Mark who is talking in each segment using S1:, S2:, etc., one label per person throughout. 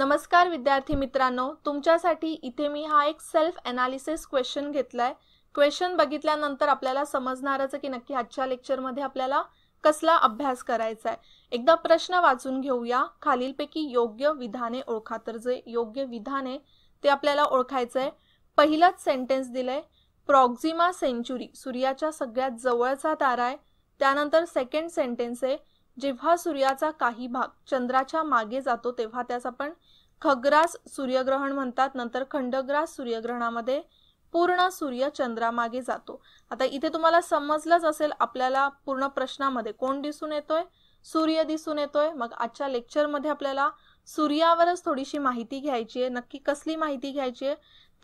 S1: नमस्कार विद्यार्थी मित्रांनो तुमच्यासाठी इथे मी हा एक सेल्फ ॲनालिसिस क्वेश्चन घेतलाय क्वेश्चन बघितल्यानंतर आपल्याला समजणारच की नक्की आजच्या लेक्चरमध्ये आपल्याला कसला अभ्यास करायचा आहे एकदा प्रश्न वाचून घेऊया खालीलपैकी योग्य विधाने ओळखा तर जे योग्य विधाने ते आपल्याला ओळखायचं आहे पहिलंच सेंटेन्स दिलंय प्रॉक्झिमा सेंचुरी सूर्याच्या सगळ्यात जवळचा तारा आहे त्यानंतर सेकंड सेंटेन्स आहे जेव्हा सूर्याचा काही भाग चंद्राच्या मागे जातो तेव्हा त्यास आपण खग्रास सूर्यग्रहण म्हणतात नंतर खंडग्रास सूर्यग्रहणामध्ये पूर्ण सूर्य चंद्रामागे जातो आता इथे तुम्हाला समजलंच असेल आपल्याला पूर्ण प्रश्नामध्ये कोण दिसून येतोय सूर्य दिसून येतोय मग आजच्या लेक्चरमध्ये आपल्याला सूर्यावरच थोडीशी माहिती घ्यायची आहे नक्की कसली माहिती घ्यायची आहे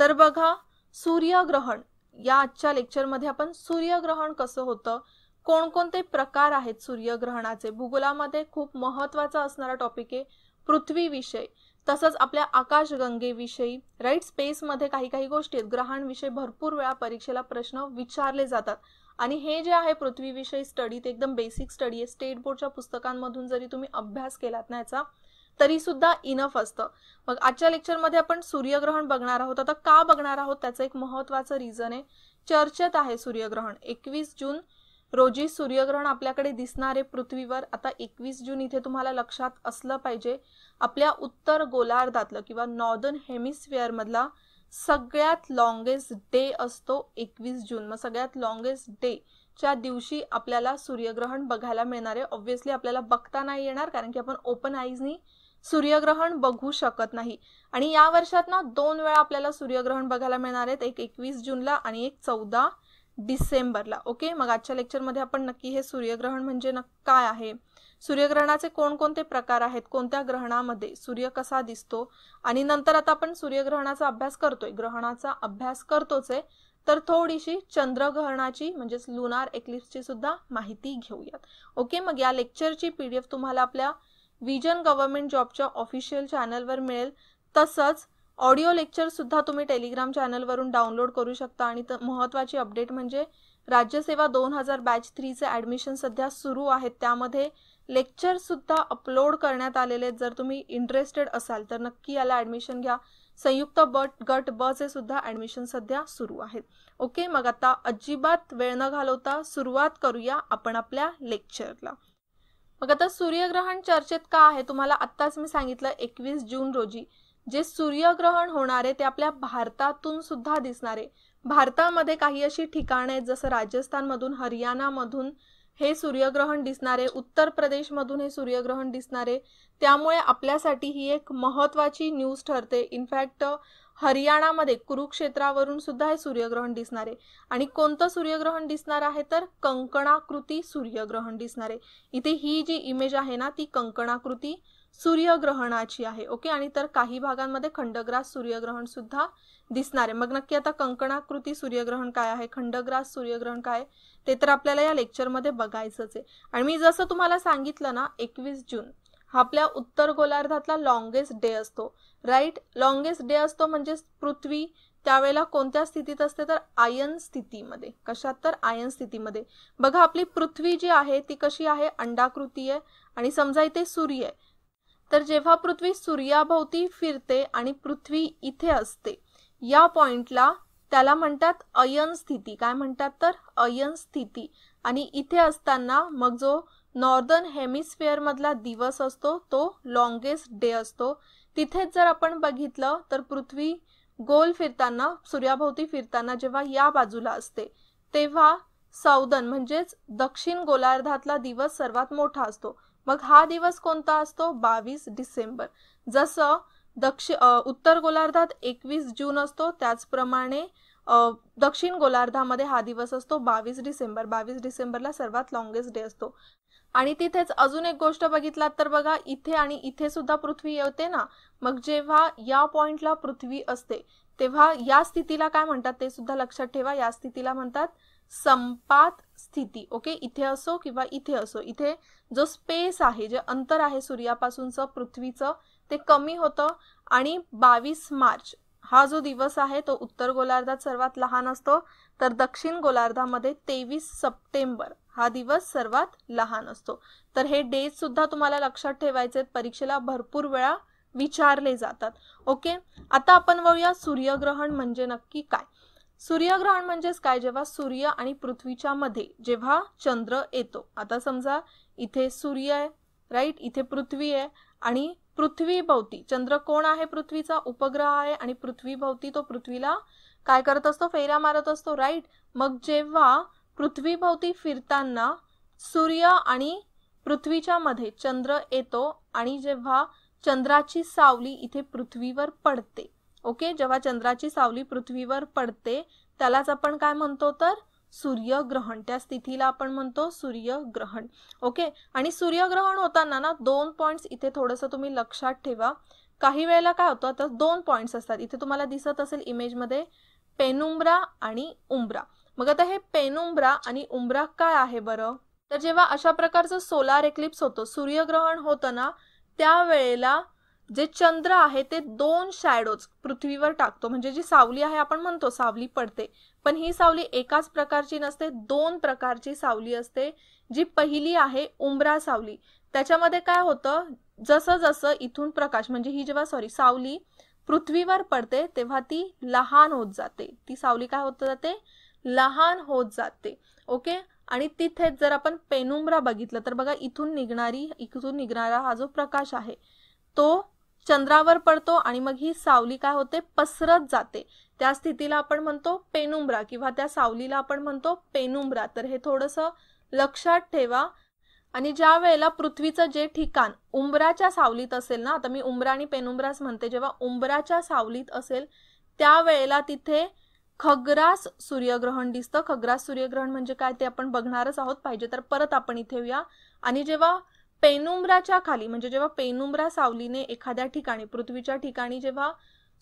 S1: तर बघा सूर्यग्रहण या आजच्या लेक्चरमध्ये आपण सूर्यग्रहण कसं होतं कोणकोणते प्रकार आहेत सूर्यग्रहणाचे भूगोलामध्ये खूप महत्वाचा असणारा टॉपिक आहे पृथ्वीविषयी तसंच आपल्या आकाशगंगेविषयी राईट स्पेसमध्ये काही काही गोष्टी आहेत ग्रहांविषयी भरपूर वेळा परीक्षेला प्रश्न विचारले जातात आणि हे जे आहे पृथ्वीविषयी स्टडी ते एकदम बेसिक स्टडी आहे स्टेट बोर्डच्या पुस्तकांमधून जरी तुम्ही अभ्यास केलात ना याचा तरी सुद्धा इनफ असतं मग आजच्या लेक्चरमध्ये आपण सूर्यग्रहण बघणार आहोत आता का बघणार आहोत त्याचं एक महत्वाचं रिझन आहे चर्चेत आहे सूर्यग्रहण एकवीस जून रोजी सूर्यग्रहण आपल्याकडे दिसणारे पृथ्वीवर आता एकवीस जून इथे तुम्हाला लक्षात असलं पाहिजे आपल्या उत्तर गोलार्धातलं किंवा नॉर्दर्न हेमिस्फिअरमधला सगळ्यात लॉंगेस्ट डे असतो एकवीस जून मग सगळ्यात लॉंगेस्ट डे च्या दिवशी आपल्याला सूर्यग्रहण बघायला मिळणार आहे ऑब्व्हियसली आपल्याला बघता नाही येणार कारण की आपण ओपन आईजनी सूर्यग्रहण बघू शकत नाही आणि या वर्षात ना दोन वेळा आपल्याला सूर्यग्रहण बघायला मिळणार आहेत एक एकवीस जूनला आणि एक चौदा डिसेंबरला ओके मग आजच्या लेक्चरमध्ये आपण नक्की हे सूर्यग्रहण म्हणजे काय आहे सूर्यग्रहणाचे कोणकोणते प्रकार आहेत कोणत्या ग्रहणामध्ये सूर्य कसा दिसतो आणि नंतर आता आपण सूर्यग्रहणाचा अभ्यास करतोय ग्रहणाचा अभ्यास करतोच आहे तर थोडीशी चंद्रग्रहणाची म्हणजेच लुनार एक्लिप्सची सुद्धा माहिती घेऊयात ओके मग या लेक्चरची पीडीएफ तुम्हाला आपल्या विजन गव्हर्नमेंट जॉबच्या ऑफिशियल चॅनलवर मिळेल तसंच ऑडिओ लेक्चर सुद्धा तुम्ही टेलिग्राम चॅनलवरून डाउनलोड करू शकता आणि महत्वाची अपडेट म्हणजे राज्यसेवा दोन हजार बॅच थ्रीचे ॲडमिशन सध्या सुरू आहेत त्यामध्ये लेक्चर सुद्धा अपलोड करण्यात आलेले जर तुम्ही इंटरेस्टेड असाल तर नक्की याला ॲडमिशन घ्या संयुक्त बट गट ब चे सुद्धा ॲडमिशन सध्या सुरू आहेत ओके मग आता अजिबात वेळ न घालवता सुरुवात करूया आपण आपल्या लेक्चरला मग आता सूर्यग्रहण चर्चेत का आहे तुम्हाला आत्ताच मी सांगितलं एकवीस जून रोजी जे सूर्यग्रहण होणारे ते आपल्या भारतातून सुद्धा दिसणारे भारतामध्ये काही अशी ठिकाणं आहेत जसं राजस्थानमधून हरियाणामधून हे सूर्यग्रहण दिसणारे उत्तर प्रदेशमधून हे सूर्यग्रहण दिसणारे त्यामुळे आपल्यासाठी ही एक महत्त्वाची न्यूज ठरते इनफॅक्ट हरियाणामध्ये कुरुक्षेत्रावरून सुद्धा हे सूर्यग्रहण दिसणारे आणि कोणतं सूर्यग्रहण दिसणार आहे तर कंकणाकृती सूर्यग्रहण दिसणारे इथे ही जी इमेज आहे ना ती कंकणाकृती सूर्यग्रहणाची आहे ओके आणि तर काही भागांमध्ये खंडग्रास सूर्यग्रहण सुद्धा दिसणार आहे मग नक्की आता कंकणाकृती सूर्यग्रहण काय आहे खंडग्रास सूर्यग्रहण काय ते तर आपल्याला या लेक्चरमध्ये बघायचंच आहे आणि मी जसं तुम्हाला सांगितलं ना एकवीस जून हा आपल्या उत्तर गोलार्धातला लॉंगेस्ट डे असतो राईट लॉंगेस्ट डे असतो म्हणजे पृथ्वी त्यावेळेला कोणत्या स्थितीत असते तर आयन स्थितीमध्ये कशात तर आयन स्थितीमध्ये बघा आपली पृथ्वी जी आहे ती कशी आहे अंडाकृती आहे आणि समजा इथे सूर्य आहे तर जेव्हा पृथ्वी सूर्याभोवती फिरते आणि पृथ्वी इथे असते या पॉइंटला त्याला म्हणतात अयन स्थिती काय म्हणतात तर अयन स्थिती आणि इथे असताना मग जो नॉर्दर्न हेमिस्फिअर मधला दिवस असतो तो लॉंगेस्ट डे असतो तिथेच जर आपण बघितलं तर पृथ्वी गोल फिरताना सूर्याभोवती फिरताना जेव्हा या बाजूला असते तेव्हा सौदन म्हणजेच दक्षिण गोलार्धातला दिवस सर्वात मोठा असतो मग हा दिवस कोणता असतो बावीस डिसेंबर जसं दक्ष उत्तर गोलार्धात एकवीस जून असतो त्याचप्रमाणे दक्षिण गोलार्धामध्ये हा दिवस असतो बावीस डिसेंबर बावीस डिसेंबरला सर्वात लॉंगेस्ट डे असतो आणि तिथेच अजून एक गोष्ट बघितलात तर बघा इथे आणि इथे सुद्धा पृथ्वी येते ना मग जेव्हा या पॉइंटला पृथ्वी असते तेव्हा या स्थितीला काय म्हणतात ते सुद्धा लक्षात ठेवा या स्थितीला म्हणतात संपात स्थिती ओके इथे असो किंवा इथे असो इथे जो स्पेस आहे जे अंतर आहे सूर्यापासूनचं पृथ्वीचं ते कमी होतं आणि बावीस मार्च हा जो दिवस आहे तो उत्तर गोलार्धात सर्वात लहान असतो तर दक्षिण गोलार्धामध्ये तेवीस सप्टेंबर हा दिवस सर्वात लहान असतो तर हे डेज सुद्धा तुम्हाला लक्षात ठेवायचे परीक्षेला भरपूर वेळा विचारले जातात ओके आता आपण वळूया सूर्यग्रहण म्हणजे नक्की काय सूर्यग्रहण म्हणजेच काय जेव्हा सूर्य आणि पृथ्वीच्या मध्ये जेव्हा चंद्र येतो आता समजा इथे सूर्य आहे राईट इथे पृथ्वी आहे आणि पृथ्वीभोवती चंद्र कोण आहे पृथ्वीचा उपग्रह आहे आणि पृथ्वीभोवती तो पृथ्वीला काय करत असतो फेऱ्या मारत असतो राईट मग जेव्हा पृथ्वीभोवती फिरताना सूर्य आणि पृथ्वीच्या मध्ये चंद्र येतो आणि जेव्हा चंद्राची सावली इथे पृथ्वीवर पडते ओके जेव्हा चंद्राची सावली पृथ्वीवर पडते त्यालाच आपण काय म्हणतो तर सूर्यग्रहण त्या स्थितीला आपण म्हणतो सूर्यग्रहण ओके आणि सूर्यग्रहण होताना ना दोन पॉईंट्स इथे थोडंसं तुम्ही लक्षात ठेवा काही वेळेला काय होतं तर दोन पॉईंट्स असतात इथे तुम्हाला दिसत असेल इमेजमध्ये पेनुम्ब्रा आणि उंब्रा मग आता हे पेनुम्ब्रा आणि उंब्रा काय आहे बरं तर जेव्हा अशा प्रकारचं सोलार एक्लिप्स होतो सूर्यग्रहण होतं ना त्यावेळेला जे चंद्र आहे ते दोन शॅडोज पृथ्वीवर टाकतो म्हणजे जी सावली आहे आपण म्हणतो सावली पडते पण ही सावली एकाच प्रकारची नसते दोन प्रकारची सावली असते जी पहिली आहे उंबरा सावली त्याच्यामध्ये काय होतं जसं जसं इथून प्रकाश म्हणजे ही जेव्हा सॉरी सावली पृथ्वीवर पडते तेव्हा ती लहान होत जाते ती सावली काय होत जाते लहान होत जाते ओके आणि तिथेच जर आपण पेनुम्रा बघितलं तर बघा इथून निघणारी इथून निघणारा हा जो प्रकाश आहे तो चंद्रावर पडतो आणि मग ही सावली काय होते पसरत जाते त्या स्थितीला आपण म्हणतो पेनुम्रा किंवा त्या सावलीला आपण म्हणतो पेनुम्रा तर हे थोडंसं लक्षात ठेवा आणि ज्या वेळेला पृथ्वीचं जे ठिकाण उंबराच्या सावलीत असेल ना आता मी उंबरा आणि पेनुम्रास म्हणते जेव्हा उंबराच्या सावलीत असेल त्या वेळेला तिथे खग्रास सूर्यग्रहण दिसतं खग्रास सूर्यग्रहण म्हणजे काय ते आपण बघणारच आहोत पाहिजे तर परत आपण इथे येऊया आणि जेव्हा पेनुम्राच्या खाली म्हणजे जेव्हा पेनुम्रा सावलीने एखाद्या ठिकाणी पृथ्वीच्या ठिकाणी जेव्हा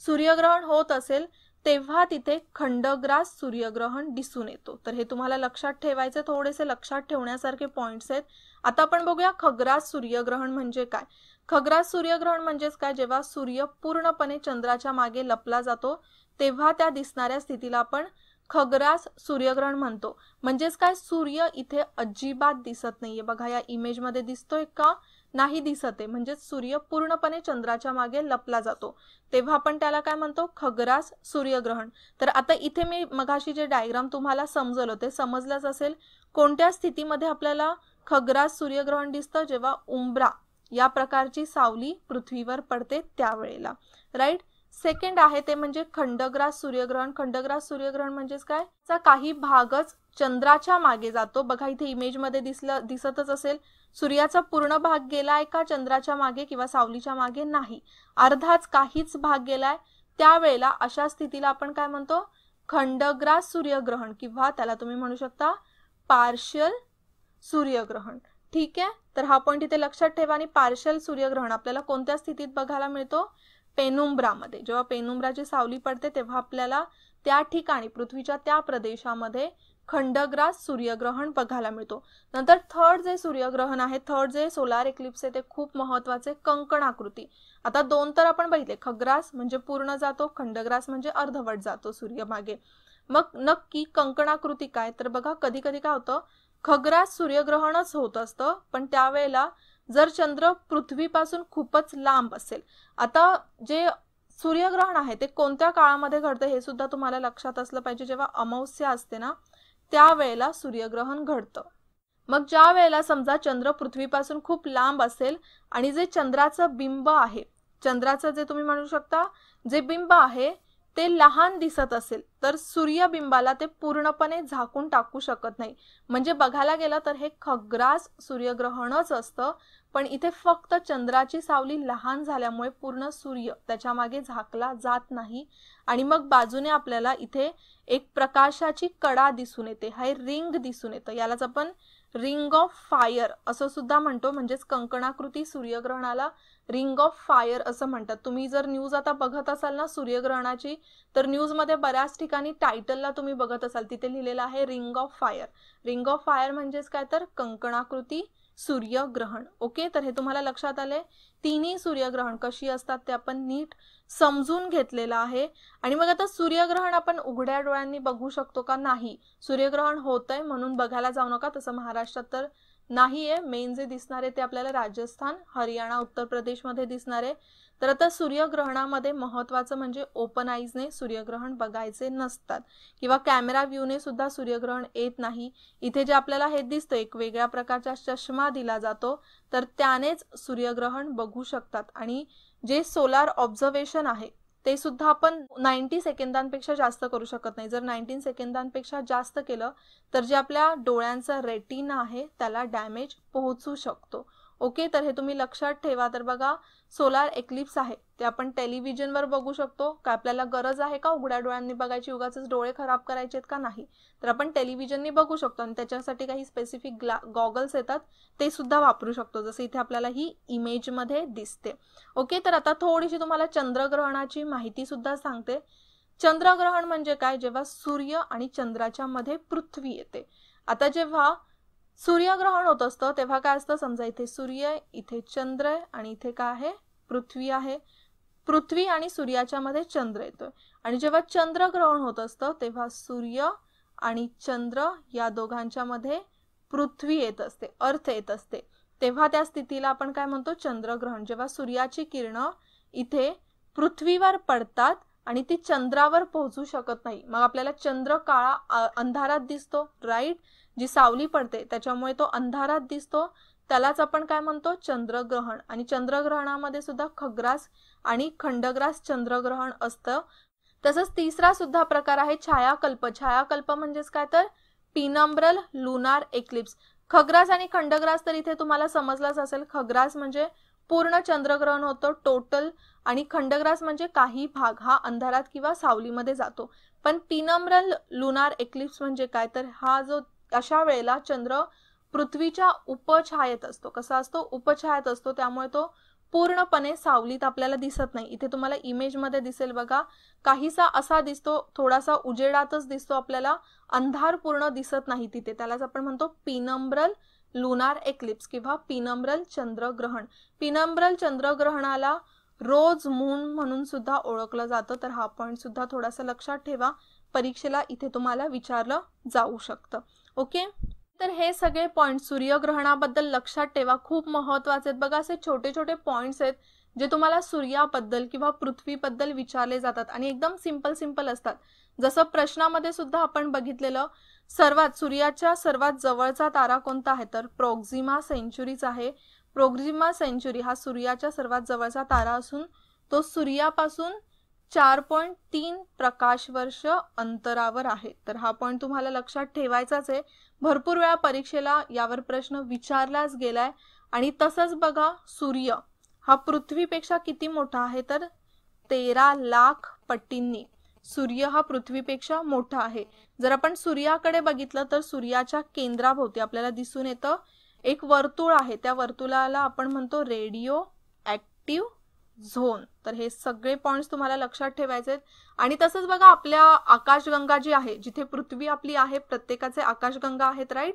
S1: सूर्यग्रहण होत असेल तेव्हा तिथे खंडग्रास सूर्यग्रहण दिसून येतो तर हे तुम्हाला लक्षात ठेवायचे थोडेसे लक्षात ठेवण्यासारखे पॉइंट्स आहेत आता आपण बघूया खग्रास सूर्यग्रहण म्हणजे काय खग्रास सूर्यग्रहण म्हणजेच काय जेव्हा सूर्य पूर्णपणे चंद्राच्या मागे लपला जातो तेव्हा त्या दिसणाऱ्या स्थितीला आपण खगरास सूर्यग्रहण म्हणतो म्हणजेच काय सूर्य इथे अजिबात दिसत नाहीये बघा या इमेजमध्ये दिसतोय का नाही दिसत आहे म्हणजेच सूर्य पूर्णपणे चंद्राच्या मागे लपला जातो तेव्हा आपण त्याला काय म्हणतो खगरास सूर्यग्रहण तर आता इथे मी मगाशी जे डायग्राम तुम्हाला समजलं ते समजलंच असेल कोणत्या स्थितीमध्ये आपल्याला खगरास सूर्यग्रहण दिसतं जेव्हा उंबरा या प्रकारची सावली पृथ्वीवर पडते त्यावेळेला राईट सेकंड आहे ते म्हणजे खंडग्रास सूर्यग्रहण खंडग्रास सूर्यग्रहण म्हणजेच काय चा काही भागच चंद्राच्या मागे जातो बघा इथे इमेजमध्ये दिसलं दिसतच असेल सूर्याचा पूर्ण भाग गेलाय का चंद्राच्या मागे किंवा सावलीच्या मागे नाही अर्धाच काहीच भाग गेलाय त्यावेळेला अशा स्थितीला आपण काय म्हणतो खंडग्रास सूर्यग्रहण किंवा त्याला तुम्ही म्हणू शकता पार्शल सूर्यग्रहण ठीक आहे तर हा पॉईंट इथे लक्षात ठेवा आणि पार्शल सूर्यग्रहण आपल्याला कोणत्या स्थितीत बघायला मिळतो पेनुम्ब्रामध्ये जेव्हा पेनुम्ब्राची सावली पडते तेव्हा आपल्याला त्या ठिकाणी पृथ्वीच्या त्या प्रदेशामध्ये खंडग्रास सूर्यग्रहण बघायला मिळतो नंतर थर्ड जे सूर्यग्रहण आहे थर्ड जे सोलार इक्लिप्स आहे ते खूप महत्वाचे कंकणाकृती आता दोन तर आपण बघितले खग्रास म्हणजे पूर्ण जातो खंडग्रास म्हणजे अर्धवट जातो सूर्य मागे मग नक्की कंकणाकृती काय तर बघा कधी कधी काय होतं खग्रास सूर्यग्रहणच होत असतं पण त्यावेळेला जर चंद्र पृथ्वीपासून खूपच लांब असेल आता जे सूर्यग्रहण आहे ते कोणत्या काळामध्ये घडतं हे सुद्धा तुम्हाला लक्षात असलं पाहिजे जेव्हा अमावस्या असते ना त्यावेळेला सूर्यग्रहण घडतं मग ज्या वेळेला समजा चंद्र पृथ्वीपासून खूप लांब असेल आणि जे चंद्राचं बिंब आहे चंद्राचं जे तुम्ही म्हणू शकता जे बिंब आहे ते लहान दिसत असेल तर सूर्यबिंबाला ते पूर्णपणे झाकून टाकू शकत नाही म्हणजे बघायला गेलं तर हे खग्रास सूर्यग्रहणच असतं पण इथे फक्त चंद्राची सावली लहान झाल्यामुळे पूर्ण सूर्य त्याच्या मागे झाकला जात नाही आणि मग बाजूने आपल्याला इथे एक प्रकाशाची कडा दिसून येते हा रिंग दिसून येतं यालाच आपण रिंग ऑफ फायर असं सुद्धा म्हणतो म्हणजेच कंकणाकृती सूर्यग्रहणाला रिंग ऑफ फायर असं म्हणतात तुम्ही जर न्यूज आता बघत असाल ना सूर्यग्रहणाची तर न्यूजमध्ये बऱ्याच ठिकाणी टायटलला तुम्ही बघत असाल तिथे लिहिलेलं आहे ring of fire ring of fire म्हणजेच काय तर कंकणाकृती सूर्यग्रहण ओके तर हे तुम्हाला लक्षात आले तिन्ही सूर्यग्रहण कशी असतात ते आपण नीट समजून घेतलेलं आहे आणि मग आता सूर्यग्रहण आपण उघड्या डोळ्यांनी बघू शकतो का नाही सूर्यग्रहण होतंय म्हणून बघायला जाऊ नका तसं महाराष्ट्रात तर नाहीये मेन जे दिसणार आहे ते आपल्याला राजस्थान हरियाणा उत्तर प्रदेशमध्ये आहे तर आता सूर्यग्रहणामध्ये महत्वाचं म्हणजे ओपन आईजने सूर्यग्रहण बघायचे नसतात किंवा कॅमेरा व्ह्यूने सुद्धा सूर्यग्रहण येत नाही इथे जे आपल्याला हे दिसतं एक वेगळ्या प्रकारचा चष्मा दिला जातो तर त्यानेच सूर्यग्रहण बघू शकतात आणि जे सोलार ऑब्झर्वेशन आहे ते सुद्धा आपण नाईन्टी सेकंदांपेक्षा जास्त करू शकत नाही जर नाईन्टीन सेकंदांपेक्षा जास्त केलं तर जे आपल्या डोळ्यांचं रेटिना आहे त्याला डॅमेज पोहोचू शकतो ओके तर हे तुम्ही लक्षात ठेवा तर बघा सोलार एक्लिप्स आहे ते आपण टेलिव्हिजनवर बघू शकतो का आपल्याला गरज आहे का उघड्या डोळ्यांनी बघायची उगाच डोळे खराब करायचे का नाही तर आपण टेलिव्हिजननी बघू शकतो आणि त्याच्यासाठी काही स्पेसिफिक ग्ला गॉगल्स येतात ते सुद्धा वापरू शकतो जसं इथे आपल्याला ही इमेजमध्ये दिसते ओके तर आता थोडीशी तुम्हाला चंद्रग्रहणाची माहिती सुद्धा सांगते चंद्रग्रहण म्हणजे काय जेव्हा सूर्य आणि चंद्राच्या मध्ये पृथ्वी येते आता जेव्हा सूर्यग्रहण होत असतं तेव्हा काय असतं समजा इथे सूर्य इथे चंद्र आणि इथे काय आहे पृथ्वी आहे पृथ्वी आणि सूर्याच्या मध्ये चंद्र येतोय आणि जेव्हा चंद्रग्रहण होत असतं तेव्हा सूर्य आणि चंद्र या दोघांच्या मध्ये पृथ्वी येत असते अर्थ येत असते तेव्हा त्या स्थितीला आपण काय म्हणतो चंद्रग्रहण जेव्हा सूर्याची किरण इथे पृथ्वीवर पडतात आणि ती चंद्रावर पोहोचू शकत नाही मग आपल्याला चंद्र काळा अंधारात दिसतो राईट जी सावली पडते त्याच्यामुळे तो अंधारात दिसतो त्यालाच आपण काय म्हणतो चंद्रग्रहण आणि चंद्रग्रहणामध्ये सुद्धा खग्रास आणि खंडग्रास चंद्रग्रहण असतं तसंच तिसरा सुद्धा प्रकार आहे छायाकल्प छायाकल्प म्हणजेच काय तर पिनम्ब्रल लुनार एक्लिप्स खग्रास आणि खंडग्रास तर इथे तुम्हाला समजलाच असेल खग्रास म्हणजे पूर्ण चंद्रग्रहण होतं टोटल आणि खंडग्रास म्हणजे काही भाग हा अंधारात किंवा सावलीमध्ये जातो पण पिनम्रल लुनार एक्लिप्स म्हणजे काय तर हा जो अशा वेळेला चंद्र पृथ्वीच्या उपछायेत असतो कसा असतो उपछायेत असतो त्यामुळे तो पूर्णपणे सावलीत आपल्याला दिसत नाही इथे तुम्हाला इमेजमध्ये दिसेल बघा काहीसा असा दिसतो थोडासा उजेडातच दिसतो आपल्याला अंधार पूर्ण दिसत नाही तिथे त्यालाच आपण म्हणतो पिनम्रल लुनार एक्लिप्स किंवा पिनम्रल चंद्रग्रहण पिनम्ब्रल चंद्रग्रहणाला रोज मून म्हणून सुद्धा ओळखलं जातं तर हा पॉईंट सुद्धा थोडासा लक्षात ठेवा परीक्षेला इथे तुम्हाला विचारलं जाऊ शकतं ओके तर हे सगळे पॉईंट सूर्यग्रहणाबद्दल लक्षात ठेवा खूप महत्वाचे आहेत बघा असे छोटे छोटे पॉईंट्स आहेत जे तुम्हाला सूर्याबद्दल किंवा पृथ्वीबद्दल विचारले जातात आणि एकदम सिंपल सिंपल असतात जसं प्रश्नामध्ये सुद्धा आपण बघितलेलं सर्वात सूर्याच्या सर्वात जवळचा तारा कोणता आहे तर प्रोक्झिमा सेंचुरीचा आहे प्रोक्झिमा सेंचुरी हा सूर्याच्या सर्वात जवळचा तारा असून तो सूर्यापासून चार पॉईंट तीन प्रकाशवर्ष अंतरावर आहे तर हा पॉईंट तुम्हाला लक्षात ठेवायचाच आहे भरपूर वेळा परीक्षेला यावर प्रश्न विचारलाच गेलाय आणि तसंच बघा सूर्य हा पृथ्वीपेक्षा किती मोठा आहे तर तेरा लाख पट्टींनी सूर्य हा पृथ्वीपेक्षा मोठा आहे जर आपण सूर्याकडे बघितलं तर सूर्याच्या केंद्राभोवती आपल्याला दिसून येतं एक वर्तुळ आहे त्या वर्तुळाला आपण म्हणतो रेडिओ ऍक्टिव्ह झोन तर हे सगळे पॉईंट्स तुम्हाला लक्षात ठेवायचे आहेत आणि तसंच बघा आपल्या आकाशगंगा जी आहे जिथे पृथ्वी आपली आहे प्रत्येकाचे आकाशगंगा आहेत राईट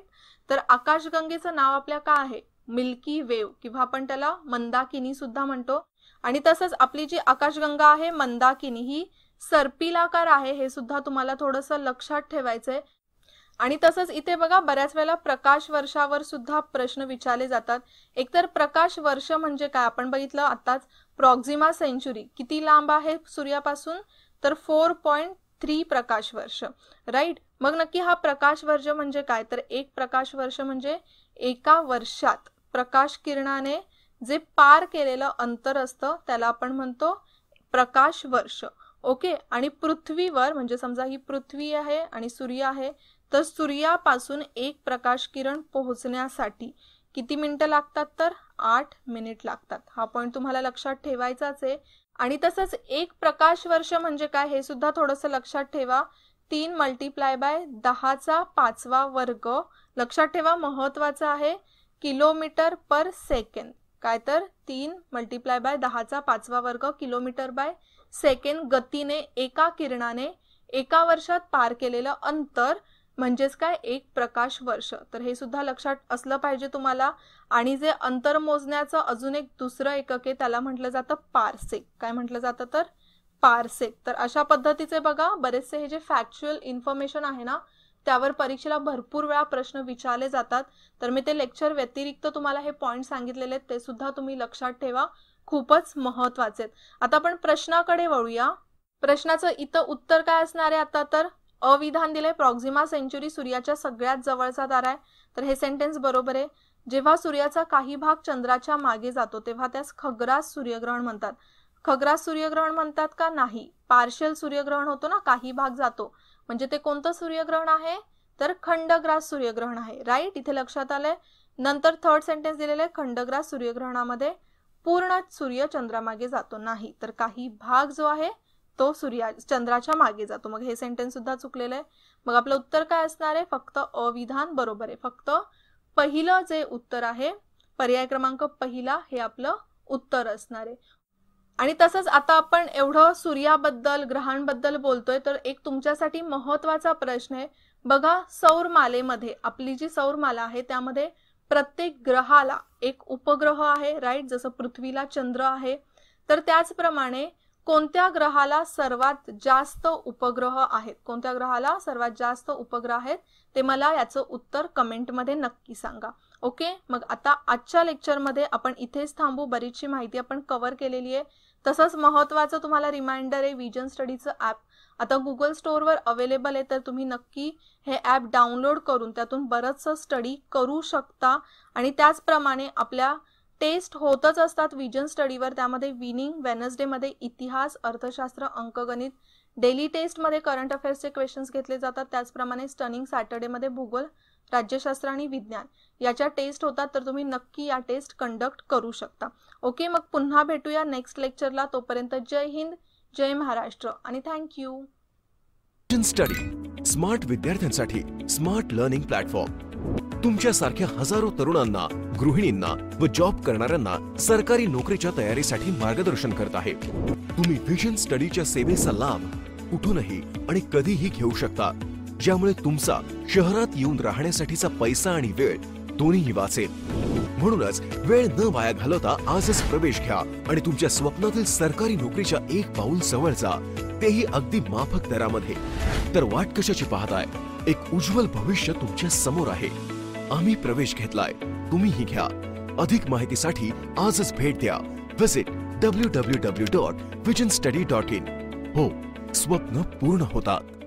S1: तर आकाशगंगेचं नाव आपल्या काय आहे मिल्की वेव किंवा आपण त्याला मंदाकिनी सुद्धा म्हणतो आणि तसंच आपली जी आकाशगंगा आहे मंदाकिनी ही सर्पिलाकार आहे हे सुद्धा तुम्हाला थोडस लक्षात ठेवायचंय आणि तसंच इथे बघा बऱ्याच वेळेला प्रकाश वर्षावर सुद्धा प्रश्न विचारले जातात एकतर प्रकाश वर्ष म्हणजे काय आपण बघितलं आताच प्रॉक्झिमा सेंचुरी किती लांब आहे सूर्यापासून तर फोर पॉईंट थ्री प्रकाश वर्ष राईट मग नक्की हा प्रकाश वर्ष म्हणजे काय तर एक प्रकाश वर्ष म्हणजे एका वर्षात प्रकाश किरणाने जे पार केलेलं अंतर असतं त्याला आपण म्हणतो प्रकाश वर्ष ओके आणि पृथ्वीवर म्हणजे समजा ही पृथ्वी आहे आणि सूर्य आहे तर सूर्यापासून एक प्रकाश किरण पोहोचण्यासाठी किती मिनिटं लागतात तर आठ मिनिट लागतात हा पॉईंट तुम्हाला लक्षात ठेवायचाच आहे आणि तसंच एक प्रकाश वर्ष म्हणजे काय हे सुद्धा थोडस लक्षात ठेवा तीन मल्टिप्लाय बाय दहाचा पाचवा वर्ग लक्षात ठेवा महत्वाचा आहे किलोमीटर पर सेकंद काय तर तीन मल्टीप्लाय बाय दहाचा पाचवा वर्ग किलोमीटर बाय सेकंड गतीने एका किरणाने एका वर्षात पार केलेलं अंतर म्हणजेच काय एक प्रकाश वर्ष तर हे सुद्धा लक्षात असलं पाहिजे तुम्हाला आणि जे अंतर मोजण्याचं अजून एक दुसरं एकक आहे त्याला म्हटलं जातं पारसेक काय म्हटलं जातं तर पारसेक तर अशा पद्धतीचे बघा बरेचसे हे जे फॅक्च्युअल इन्फॉर्मेशन आहे ना त्यावर परीक्षेला भरपूर वेळा प्रश्न विचारले जातात तर मी ते लेक्चर व्यतिरिक्त तुम्हाला हे पॉईंट सांगितलेले आहेत ते सुद्धा तुम्ही लक्षात ठेवा खूपच महत्वाचे आहेत आता आपण प्रश्नाकडे वळूया प्रश्नाचं इथं उत्तर काय असणार आहे आता तर अविधान दिले प्रॉक्झिमा सेंचुरी सूर्याच्या सगळ्यात जवळचा तारा आहे तर हे सेंटेन्स बरोबर आहे जेव्हा सूर्याचा काही भाग चंद्राच्या मागे जातो तेव्हा त्यास खग्रास सूर्यग्रहण म्हणतात खग्रास सूर्यग्रहण म्हणतात का नाही पार्शल सूर्यग्रहण होतो ना काही भाग जातो म्हणजे ते कोणतं सूर्यग्रहण आहे तर खंडग्रास सूर्यग्रहण आहे राईट इथे लक्षात आलंय नंतर थर्ड सेंटेन्स दिलेलं आहे खंडग्रास सूर्यग्रहणामध्ये पूर्ण सूर्य चंद्रामागे जातो नाही तर काही भाग जो आहे तो सूर्या चंद्राच्या मागे जातो मग हे सेंटेन्स सुद्धा चुकलेलं आहे मग आपलं उत्तर काय असणार आहे फक्त अविधान बरोबर आहे फक्त पहिलं जे उत्तर आहे पर्याय क्रमांक पहिला हे आपलं उत्तर असणार आहे आणि तसंच आता आपण एवढं सूर्याबद्दल ग्रहांबद्दल बोलतोय तर एक तुमच्यासाठी महत्वाचा प्रश्न आहे बघा सौरमालेमध्ये आपली जी सौरमाला आहे त्यामध्ये प्रत्येक ग्रहाला एक उपग्रह आहे राईट जसं पृथ्वीला चंद्र आहे तर त्याचप्रमाणे कोणत्या ग्रहाला सर्वात जास्त उपग्रह आहेत कोणत्या ग्रहाला सर्वात जास्त उपग्रह आहेत ते मला याचं उत्तर कमेंटमध्ये नक्की सांगा ओके मग आता आजच्या लेक्चरमध्ये आपण इथेच थांबू बरीचशी माहिती आपण कव्हर केलेली आहे तसंच महत्त्वाचं तुम्हाला रिमाइंडर आहे विजन स्टडीचं ॲप आता गुगल स्टोअरवर अवेलेबल आहे तर तुम्ही नक्की हे ॲप डाउनलोड करून त्यातून बरंचसं स्टडी करू शकता आणि त्याचप्रमाणे आपल्या टेस्ट होतच असतात विजन स्टडीवर त्यामध्ये विनिंग मध्ये इतिहास अर्थशास्त्र अंकगणित डेली टेस्टमध्ये करंट अफेअर्सचे क्वेश्चन्स घेतले जातात त्याचप्रमाणे स्टनिंग मध्ये भूगोल राज्यशास्त्र आणि विज्ञान याच्या टेस्ट होतात तर तुम्ही नक्की या टेस्ट कंडक्ट करू शकता ओके मग पुन्हा भेटूया नेक्स्ट लेक्चरला तोपर्यंत जय हिंद जय महाराष्ट्र आणि थँक्यू स्टडी स्मार्ट विद्यार्थ्यांसाठी स्मार्ट लर्निंग प्लॅटफॉर्म तुमच्यासारख्या हजारो तरुणांना गृहिणींना व जॉब करणाऱ्यांना सरकारी नोकरीच्या तयारीसाठी मार्गदर्शन करत आहे तुम्ही व्हिजन स्टडीच्या सेवेचा लाभ कुठूनही आणि कधीही घेऊ शकता ज्यामुळे तुमचा शहरात येऊन राहण्यासाठीचा पैसा आणि वेळ दोन्ही वाचेल म्हणूनच वेळ न वाया घालवता आजच प्रवेश घ्या आणि तुमच्या स्वप्नातील सरकारी नोकरीच्या एक पाऊल जवळ जा तेही अगदी माफक दरामध्ये तर वाट कशाची पाहताय एक उज्ज्वल भविष्य तुमच्या समोर आहे आम्ही प्रवेश घेतलाय तुम्हीही घ्या अधिक माहितीसाठी आजच भेट द्या visit W W W dot Vision study dot in हो स्वप्न पूर्ण होतात